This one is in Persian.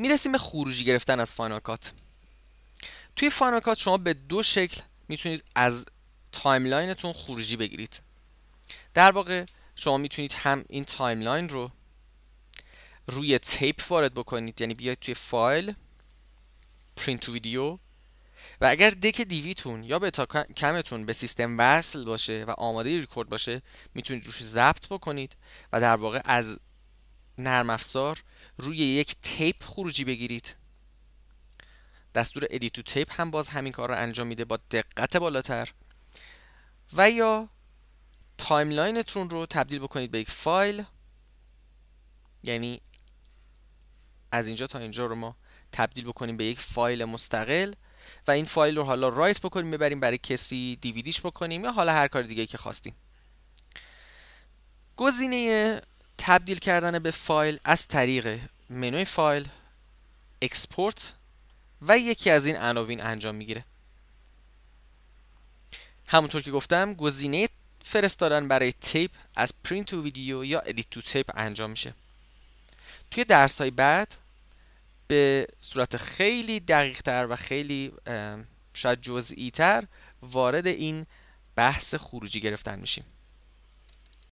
میرسیم به خروجی گرفتن از فاینال کات توی فاینال کات شما به دو شکل میتونید از تایملاینتون خروجی بگیرید در واقع شما میتونید هم این تایملاین رو روی تیپ وارد بکنید یعنی بیاید توی فایل پرینت تو ویدیو و اگر دک دیویتون یا بتا کمتون به سیستم وصل باشه و آماده ریکورد باشه میتونید روش ضبط بکنید و در واقع از نرم افزار روی یک تیپ خروجی بگیرید دستور ادیت تو تیپ هم باز همین کار رو انجام میده با دقت بالاتر و یا تایملاینتون رو تبدیل بکنید به یک فایل یعنی از اینجا تا اینجا رو ما تبدیل بکنیم به یک فایل مستقل و این فایل رو حالا رایت بکنیم ببریم برای کسی دیویدیش بکنیم یا حالا هر کار دیگه که خواستیم گزینه تبدیل کردن به فایل از طریق منوی فایل اکسپورت و یکی از این عناوین انجام میگیره همونطور که گفتم گزینه فرستادن برای تیپ از پرینت تو ویدیو یا ادیت تو تیپ انجام میشه توی درس های بعد به صورت خیلی دقیق تر و خیلی شاید جزئی تر وارد این بحث خروجی گرفتن میشیم